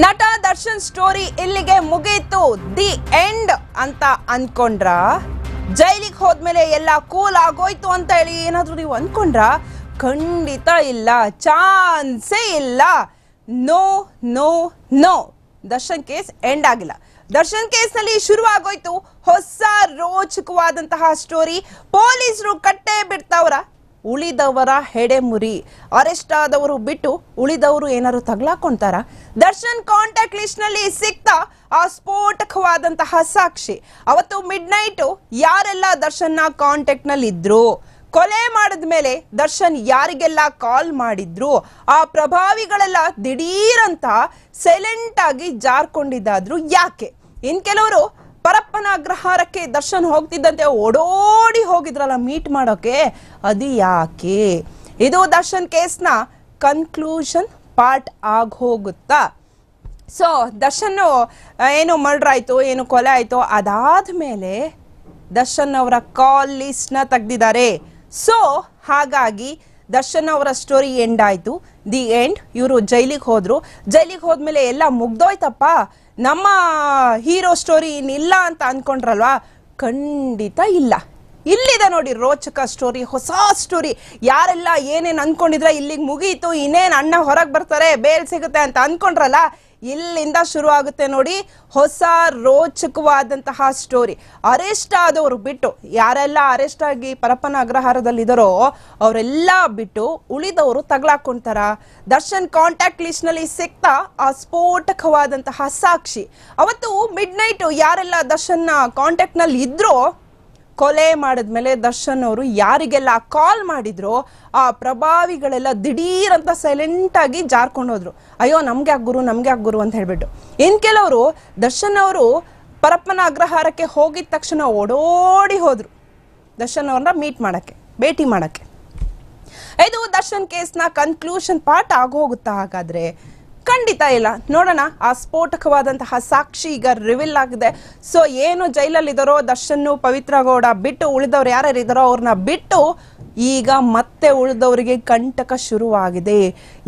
ನಟ ದರ್ಶನ್ ಸ್ಟೋರಿ ಇಲ್ಲಿಗೆ ಮುಗಿಯಿತು ದಿ ಎಂಡ್ ಅಂತ ಅನ್ಕೊಂಡ್ರ ಜೈಲಿಗೆ ಹೋದ್ಮೇಲೆ ಎಲ್ಲ ಕೂಲ್ ಆಗೋಯ್ತು ಅಂತ ಹೇಳಿ ಏನಾದರೂ ನೀವು ಅನ್ಕೊಂಡ್ರ ಖಂಡಿತ ಇಲ್ಲ ಚಾನ್ಸೇ ಇಲ್ಲ no no no Darshan case end ಆಗಿಲ್ಲ ದರ್ಶನ್ ಕೇಸ್ನಲ್ಲಿ ಶುರು ಹೊಸ ರೋಚಕವಾದಂತಹ ಸ್ಟೋರಿ ಪೊಲೀಸರು ಕಟ್ಟೆ ಬಿಡ್ತಾವ್ರ ಉಳಿದವರ ಹೆಡೆಮುರಿ ಅರೆಸ್ಟ್ ಆದವರು ಬಿಟ್ಟು ಉಳಿದವರು ಏನಾದ್ರು ತಗ್ಲಾಕೊಂತಾರ ದರ್ಶನ್ ಕಾಂಟ್ಯಾಕ್ಟ್ ಲಿಸ್ಟ್ ನಲ್ಲಿ ಸಿಕ್ತ ಆ ಸ್ಫೋಟಕವಾದಂತಹ ಸಾಕ್ಷಿ ಅವತ್ತು ಮಿಡ್ ನೈಟ್ ಯಾರೆಲ್ಲ ದರ್ಶನ್ನ ಕಾಂಟ್ಯಾಕ್ಟ್ ನಲ್ಲಿ ಇದ್ರು ಕೊಲೆ ಮಾಡಿದ ಮೇಲೆ ದರ್ಶನ್ ಯಾರಿಗೆಲ್ಲ ಕಾಲ್ ಮಾಡಿದ್ರು ಆ ಪ್ರಭಾವಿಗಳೆಲ್ಲ ದಿಢೀರಂತ ಸೈಲೆಂಟ್ ಆಗಿ ಜಾರ್ಕೊಂಡಿದ್ದಾದ್ರು ಯಾಕೆ ಇನ್ ಕೆಲವರು ಪರಪ್ಪನ ಅಗ್ರಹಾರಕ್ಕೆ ದರ್ಶನ್ ಹೋಗ್ತಿದ್ದಂತೆ ಓಡೋಡಿ ಹೋಗಿದ್ರಲ್ಲ ಮೀಟ್ ಮಾಡೋಕೆ ಅದು ಯಾಕೆ ಇದು ದರ್ಶನ್ ಕೇಸ್ನ ಕನ್ಕ್ಲೂಷನ್ ಪಾರ್ಟ್ ಆಗೋಗುತ್ತಾ ಸೊ ದರ್ಶನ್ ಏನು ಮರ್ಡರ್ ಆಯಿತು ಏನು ಕೊಲೆ ಆಯಿತು ಅದಾದ ಮೇಲೆ ದರ್ಶನ್ ಅವರ ಕಾಲ್ ಲಿಸ್ಟ್ನ ತೆಗೆದಿದ್ದಾರೆ ಸೊ ಹಾಗಾಗಿ ದರ್ಶನ್ ಅವರ ಸ್ಟೋರಿ ಎಂಡ್ ಆಯಿತು ದಿ ಎಂಡ್ ಇವರು ಜೈಲಿಗೆ ಹೋದರು ಜೈಲಿಗೆ ಹೋದ್ಮೇಲೆ ಎಲ್ಲ ಮುಗ್ದೋಯ್ತಪ್ಪ ನಮ್ಮ ಹೀರೋ ಸ್ಟೋರಿ ಇನ್ನಿಲ್ಲ ಅಂತ ಅಂದ್ಕೊಂಡ್ರಲ್ವಾ ಖಂಡಿತ ಇಲ್ಲ ಇಲ್ಲಿದೆ ನೋಡಿ ರೋಚಕ ಸ್ಟೋರಿ ಹೊಸ ಸ್ಟೋರಿ ಯಾರೆಲ್ಲ ಏನೇನು ಅಂದ್ಕೊಂಡಿದ್ರೆ ಇಲ್ಲಿಗೆ ಮುಗೀತು ಇನ್ನೇನು ಅಣ್ಣ ಹೊರಗೆ ಬರ್ತಾರೆ ಬೇರೆ ಸಿಗುತ್ತೆ ಅಂತ ಅಂದ್ಕೊಂಡ್ರಲ್ಲ ಇಲ್ಲಿಂದ ಶುರುವಾಗುತ್ತೆ ನೋಡಿ ಹೊಸ ರೋಚಕವಾದಂತಹ ಸ್ಟೋರಿ ಅರೆಸ್ಟ್ ಆದವರು ಬಿಟ್ಟು ಯಾರೆಲ್ಲ ಅರೆಸ್ಟ್ ಆಗಿ ಪರಪ್ಪನ ಅಗ್ರಹಾರದಲ್ಲಿದ್ದಾರೋ ಅವರೆಲ್ಲ ಬಿಟ್ಟು ಉಳಿದವರು ತಗ್ಲಾಕೊಂತಾರ ದರ್ಶನ್ ಕಾಂಟ್ಯಾಕ್ಟ್ ಲಿಸ್ಟ್ನಲ್ಲಿ ಸಿಕ್ತ ಆ ಸ್ಫೋಟಕವಾದಂತಹ ಸಾಕ್ಷಿ ಅವತ್ತು ಮಿಡ್ ನೈಟು ಯಾರೆಲ್ಲ ದರ್ಶನ್ನ ಕಾಂಟ್ಯಾಕ್ಟ್ನಲ್ಲಿ ಇದ್ರೋ ಕೊಲೆ ಮಾಡಿದ್ಮೇಲೆ ದರ್ಶನ್ ಅವರು ಯಾರಿಗೆಲ್ಲ ಕಾಲ್ ಮಾಡಿದ್ರು ಆ ಪ್ರಭಾವಿಗಳೆಲ್ಲ ದಿಢೀರ್ ಅಂತ ಸೈಲೆಂಟ್ ಆಗಿ ಹೋದ್ರು ಅಯ್ಯೋ ನಮ್ಗೆ ಗುರು ನಮ್ಗೆ ಗುರು ಅಂತ ಹೇಳ್ಬಿಟ್ಟು ಇನ್ ಕೆಲವರು ದರ್ಶನ್ ಅವರು ಪರಪ್ಪನ ಅಗ್ರಹಾರಕ್ಕೆ ಹೋಗಿದ ತಕ್ಷಣ ಓಡೋಡಿ ಹೋದ್ರು ದರ್ಶನ್ ಅವ್ರನ್ನ ಮೀಟ್ ಮಾಡಕ್ಕೆ ಭೇಟಿ ಮಾಡಕ್ಕೆ ಇದು ದರ್ಶನ್ ಕೇಸ್ನ ಕನ್ಕ್ಲೂಷನ್ ಪಾರ್ಟ್ ಆಗೋಗುತ್ತಾ ಹಾಗಾದ್ರೆ ಖಂಡಿತ ಇಲ್ಲ ನೋಡೋಣ ಆ ಸ್ಫೋಟಕವಾದಂತಹ ಸಾಕ್ಷಿ ಈಗ ರಿವೀಲ್ ಆಗಿದೆ ಸೊ ಏನು ಜೈಲಲ್ಲಿದ್ದಾರೋ ದರ್ಶನ್ ಗೌಡ ಬಿಟ್ಟು ಉಳಿದವ್ರು ಯಾರ್ಯಾರಿದಾರೋ ಅವ್ರನ್ನ ಬಿಟ್ಟು ಈಗ ಮತ್ತೆ ಉಳಿದವರಿಗೆ ಕಂಟಕ ಶುರುವಾಗಿದೆ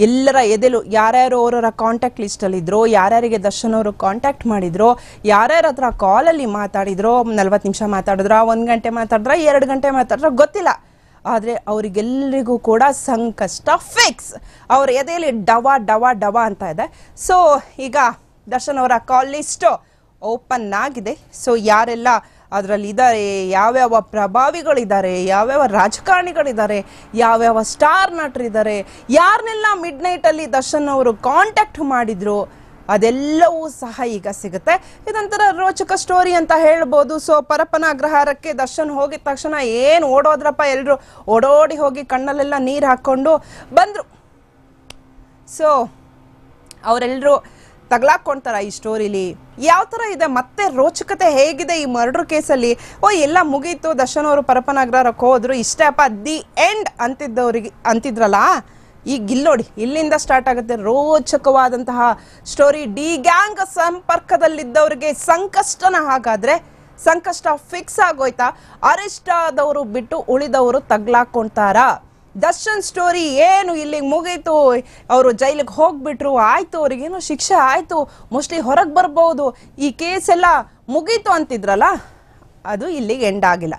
ಎಲ್ಲರ ಎದೆಲು ಯಾರ್ಯಾರು ಅವರ ಕಾಂಟ್ಯಾಕ್ಟ್ ಲಿಸ್ಟಲ್ಲಿದ್ದರು ಯಾರ್ಯಾರಿಗೆ ದರ್ಶನ್ ಅವರು ಕಾಂಟ್ಯಾಕ್ಟ್ ಮಾಡಿದ್ರು ಯಾರ್ಯಾರ ಹತ್ರ ಕಾಲಲ್ಲಿ ಮಾತಾಡಿದ್ರು ನಲ್ವತ್ತು ನಿಮಿಷ ಮಾತಾಡಿದ್ರ ಒಂದು ಗಂಟೆ ಮಾತಾಡಿದ್ರ ಎರಡು ಗಂಟೆ ಮಾತಾಡಿದ್ರ ಗೊತ್ತಿಲ್ಲ ಆದರೆ ಅವರಿಗೆಲ್ಲರಿಗೂ ಕೂಡ ಸಂಕಷ್ಟ ಫಿಕ್ಸ್ ಅವ್ರ ಎದೆಯಲ್ಲಿ ಡವ ಡವ ಡವ ಅಂತ ಇದೆ ಸೊ ಈಗ ದರ್ಶನ್ ಅವರ ಕಾಲ್ ಲಿಸ್ಟು ಓಪನ್ ಆಗಿದೆ ಸೊ ಯಾರೆಲ್ಲ ಅದರಲ್ಲಿ ಇದ್ದಾರೆ ಯಾವ್ಯಾವ ಪ್ರಭಾವಿಗಳಿದ್ದಾರೆ ಯಾವ್ಯಾವ ರಾಜಕಾರಣಿಗಳಿದ್ದಾರೆ ಯಾವ್ಯಾವ ಸ್ಟಾರ್ ನಟರಿದ್ದಾರೆ ಯಾರನ್ನೆಲ್ಲ ಮಿಡ್ ನೈಟಲ್ಲಿ ದರ್ಶನ್ ಅವರು ಕಾಂಟ್ಯಾಕ್ಟ್ ಮಾಡಿದರು ಅದೆಲ್ಲವೂ ಸಹ ಈಗ ಸಿಗುತ್ತೆ ಇದೊಂಥರ ರೋಚಕ ಸ್ಟೋರಿ ಅಂತ ಹೇಳ್ಬೋದು ಸೊ ಪರಪ್ಪನ ಅಗ್ರಹಾರಕ್ಕೆ ದರ್ಶನ್ ಹೋಗಿದ ತಕ್ಷಣ ಏನು ಓಡೋದ್ರಪ್ಪ ಎಲ್ಲರೂ ಓಡೋಡಿ ಹೋಗಿ ಕಣ್ಣಲ್ಲೆಲ್ಲ ನೀರು ಹಾಕ್ಕೊಂಡು ಬಂದರು ಸೊ ಅವರೆಲ್ಲರೂ ತಗ್ಲಾಕೊಂತಾರ ಈ ಸ್ಟೋರಿಲಿ ಯಾವ ಥರ ಇದೆ ಮತ್ತೆ ರೋಚಕತೆ ಹೇಗಿದೆ ಈ ಮರ್ಡರ್ ಕೇಸಲ್ಲಿ ಓ ಎಲ್ಲ ಮುಗೀತು ದರ್ಶನ್ ಅವರು ಅಗ್ರಹಾರಕ್ಕೆ ಹೋದ್ರು ಇಷ್ಟಪ್ಪ ದಿ ಎಂಡ್ ಅಂತಿದ್ದವ್ರಿಗೆ ಅಂತಿದ್ರಲ್ಲ ಈಗ ಇಲ್ಲಿ ನೋಡಿ ಇಲ್ಲಿಂದ ಸ್ಟಾರ್ಟ್ ಆಗುತ್ತೆ ರೋಚಕವಾದಂತಹ ಸ್ಟೋರಿ ಡಿ ಗ್ಯಾಂಗ್ ಸಂಪರ್ಕದಲ್ಲಿದ್ದವರಿಗೆ ಸಂಕಷ್ಟನ ಹಾಗಾದ್ರೆ ಸಂಕಷ್ಟ ಫಿಕ್ಸ್ ಆಗೋಯ್ತಾ ಅರೆಸ್ಟ್ ಆದವರು ಬಿಟ್ಟು ಉಳಿದವರು ತಗ್ಲಾಕೊಂತಾರ ದರ್ಶನ್ ಸ್ಟೋರಿ ಏನು ಇಲ್ಲಿಗೆ ಮುಗೀತು ಅವರು ಜೈಲಿಗೆ ಹೋಗ್ಬಿಟ್ರು ಆಯ್ತು ಅವ್ರಿಗೇನು ಶಿಕ್ಷೆ ಆಯ್ತು ಮೋಸ್ಟ್ಲಿ ಹೊರಗೆ ಬರ್ಬೋದು ಈ ಕೇಸೆಲ್ಲ ಮುಗೀತು ಅಂತಿದ್ರಲ್ಲ ಅದು ಇಲ್ಲಿಗೆ ಎಂಡ್ ಆಗಿಲ್ಲ